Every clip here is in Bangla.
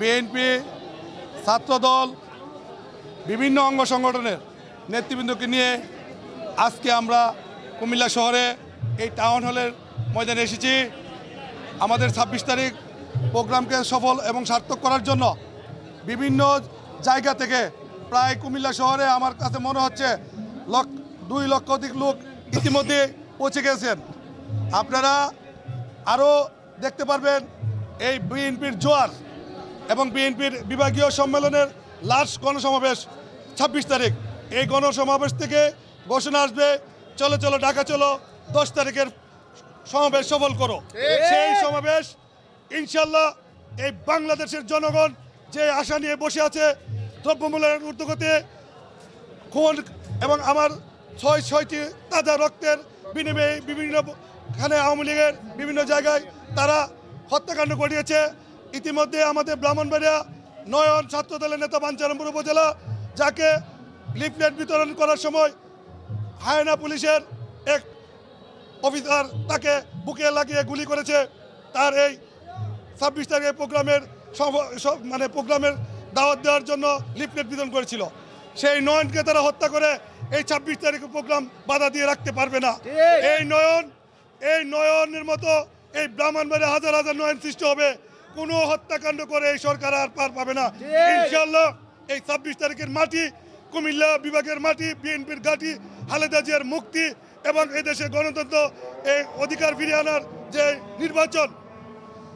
বিএনপি ছাত্রদল বিভিন্ন অঙ্গ সংগঠনের নেতৃবৃন্দকে নিয়ে আজকে আমরা কুমিল্লা শহরে এই টাউন হলের ময়দানে এসেছি আমাদের ছাব্বিশ তারিখ প্রোগ্রামকে সফল এবং সার্থক করার জন্য বিভিন্ন জায়গা থেকে প্রায় কুমিল্লা শহরে আমার কাছে মনে হচ্ছে লক্ষ দুই লক্ষাধিক লোক ইতিমধ্যে পৌঁছে গেছেন আপনারা আরও দেখতে পারবেন এই বিএনপির জোয়ার এবং বিএনপির বিভাগীয় সম্মেলনের লাস্ট গণসমাবেশ ছাব্বিশ তারিখ এই গণসমাবেশ থেকে ঘোষণা আসবে চলো চলো ঢাকা চলো দশ তারিখের সমাবেশ সফল করো সেই সমাবেশ ইনশাল্লাহ এই বাংলাদেশের জনগণ যে আশা নিয়ে বসে আছে দ্রব্যমূল্যের উদ্যোগতে খুন এবং আমার ছয় ছয়টি তাজা রক্তের বিনিময়ে বিভিন্নখানে আওয়ামী লীগের বিভিন্ন জায়গায় তারা হত্যাকাণ্ড ঘটিয়েছে ইতিমধ্যে আমাদের ব্রাহ্মণবাড়িয়া নয়ন ছাত্রদলের নেতা বাঞ্চারামপুর উপজেলা যাকে লিফলেট বিতরণ করার সময় হায়না পুলিশের এক অফিসার তাকে বুকে লাগিয়ে গুলি করেছে তার এই ছাব্বিশ তারিখের প্রোগ্রামের মানে প্রোগ্রামের দাওয়াত দেওয়ার জন্য লিফলেট বিতরণ করেছিল সেই নয়নকে তারা হত্যা করে এই ছাব্বিশ তারিখের প্রোগ্রাম বাধা দিয়ে রাখতে পারবে না এই নয়ন এই নয়নের মতো এই ব্রাহ্মণবাড়ি হাজার হাজার নয়ন সৃষ্টি হবে কোন হত্যাকাণ্ড করে এই সরকার আর পার পাবে না ইনশাল্লাহ এই ছাব্বিশ তারিখের মাটি কুমিল্লা বিভাগের মাটি বিএনপির ঘাটি খালেদা জিয়ার মুক্তি এবং এই দেশে গণতন্ত্র এই অধিকার ফিরিয়ে আনার যে নির্বাচন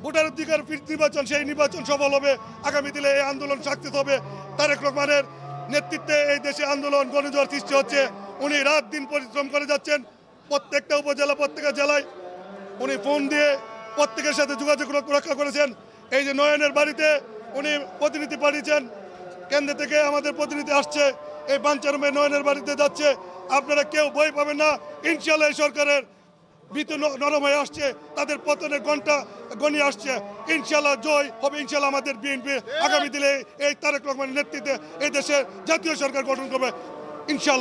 ভোটার অধিকার নির্বাচন সেই নির্বাচন সফল হবে আগামী দিনে এই আন্দোলন সাকসেস হবে তারেক রহমানের নেতৃত্বে এই দেশে আন্দোলন গণজোয়ার সৃষ্টি হচ্ছে উনি রাত দিন পরিশ্রম করে যাচ্ছেন প্রত্যেকটা উপজেলা প্রত্যেকটা জেলায় উনি ফোন দিয়ে প্রত্যেকের সাথে যোগাযোগ রক্ষা করেছেন এই যে নয়নের বাড়িতে উনি প্রতিনিধি পাঠিয়েছেন কেন্দ্র থেকে আমাদের প্রতিনিধি আসছে এই বাঞ্চারমে নয়নের বাড়িতে যাচ্ছে আপনারা কেউ ভয় পাবেন না ইনশাল্লাহ এই সরকারের মৃত্যু নরম হয়ে আসছে তাদের পতনের ঘন্টা গনি আসছে ইনশাল্লাহ জয় হবে ইনশাল্লাহ আমাদের বিএনপি আগামী দিনে এই তারেক রহমানের নেতৃত্বে এই দেশের জাতীয় সরকার গঠন করবে ইনশাল্লাহ